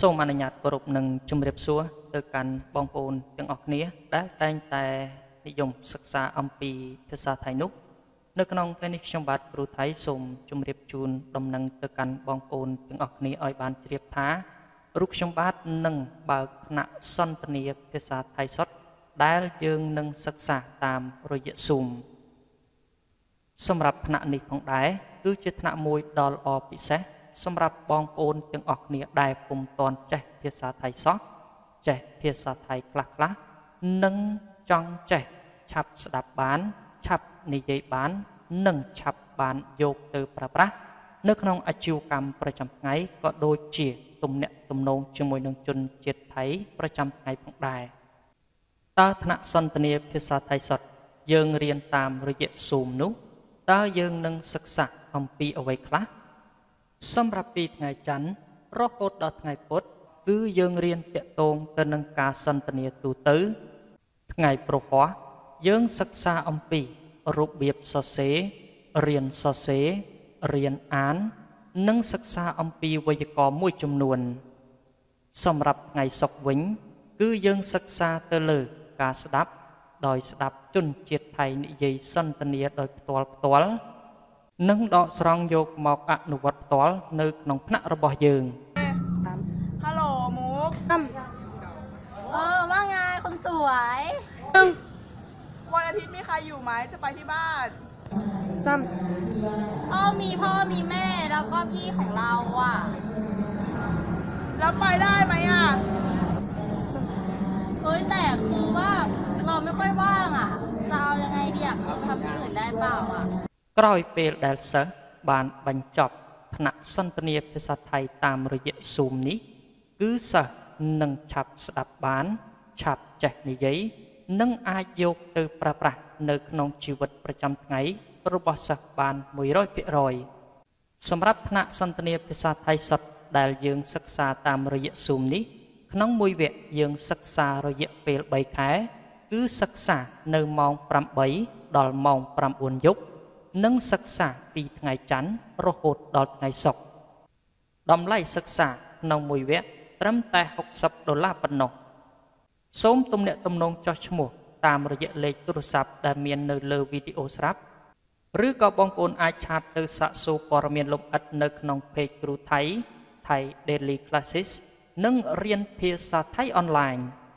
សូមអនុញ្ញាតគោរពនឹងជំរាបសួរទៅកាន់បងប្អូនទាំងអស់គ្នាដែលតែងតែនិយមសិក្សាអំពីភាសាថៃនោះនៅក្នុងពេលនេះខ្ញុំបាទគ្រូថៃសូមជម្រាបជូន ដំណឹងទៅកាន់បងប្អូនទាំងអស់គ្នាឲ្យបានជ្រាបថារូបខ្ញុំបាទនឹងបើកផ្នែកសន្ទនាភាសាថៃសុទ្ធដែលយើងនឹងសិក្សាតាមរយៈ Zoom សម្រាប់ផ្នែកនេះផងដែរគឺជាផ្នែកមួយដ៏ល្អពិសេសសម្រាប់បងប្អូនទាំងអស់គ្នាដែលពុំទាន់ចេះភាសាថៃសោះចេះភាសាថៃខ្លះខ្លះនិងចង់ចេះឆាប់ស្ដាប់បាន ឆាប់និយាយបាន និងឆាប់បានយកទៅ ប្រើប្រាស់នៅក្នុងអាជីវកម្មប្រចាំថ្ងៃក៏ដូចជា ទំនាក់ទំនងជាមួយនឹងជនជាតិថៃប្រចាំថ្ងៃផងដែរតើថ្នាក់សន្ទនាភាសាថៃសុទ្ធយើងរៀនតាមរយៈ Zoom នោះតើយើងនឹងសិក្សាអំពីអ្វីខ្លះសម្រាប់ពីថ្ងៃច័ន្ទរហូតដល់ថ្ងៃពុធគឺយើងរៀនតាក់ទងទៅនឹងការសន្ទនាទូទៅ ថ្ងៃប្រហ័សយើងសិក្សាអំពីរបៀបសរសេររៀនសរសេររៀនអាន និងសិក្សាអំពីវេយ្យាករណ៍មួយចំនួន សម្រាប់ថ្ងៃសុក្រវិញ គឺយើងសិក្សាទៅលើការស្ដាប់ដោយស្ដាប់ជនជាតិថៃនិយាយសន្ទនាដោយ ផ្ទាល់ផ្ទាល់นั่งកសสรងงยกหมอกុนត្តផ្ទាល់នนក្នុងផระบកยបស់យើฮัลโหลมุกเออ ว่าไง คนสวย วันอาทิตย์มีใครอยู่ไหมจะไปที่บ้านซมอก็มีพ่อมีแม่แล้วก็พี่ของเราอ่ะ แล้วไปได้ไหมอ่ะเฮ้ยแต่คือว่า เราไม่ค่อยว่างอ่ะ จะเอายังไงดีอ่ะคือทำที่อื่นได้เปล่าอ่ะក្រោយពេលដែលសិស្សបានបញ្ចប់ថ្នាក់សន្ទនាភាសាថៃតាមរយៈ Zoom នេះ គឺសិស្សនឹងឆាប់ស្ដាប់បានឆាប់ចេះនិយាយនិងអាចយកទៅប្រើប្រាស់នៅក្នុងជីវិតប្រចាំថ្ងៃរបស់សិស្សបាន100%សម្រាប់ថ្នាក់សន្ទនាភាសាថៃសុទ្ធដែលយើងសិក្សាតាមរយៈ Zoom នេះក្នុងមួយវគ្គយើងសិក្សារយៈពេល3ខែគឺសិក្សានៅម៉ោង8ដល់ម៉ោង9យប់និងសិក្សាពីថ្ងៃច័ន្ទរហូតដល់ថ្ងៃសុក្រតម្លៃសិក្សាក្នុងមួយវគ្គត្រឹមតែ60ដុល្លារប៉ុណ្ណោះសូមទំនាក់ទំនងចុះឈ្មោះ តាមរយៈលេខទូរស័ព្ទដែលមាននៅលើវីដេអូស្រាប់ ឬក៏បងប្អូនអាចឆាតទៅសាកសួរព័ត៌មានលម្អិតនៅក្នុង page គ្រូថៃ Thai Daily Classes និងរៀនភាសាថៃអនឡាញ។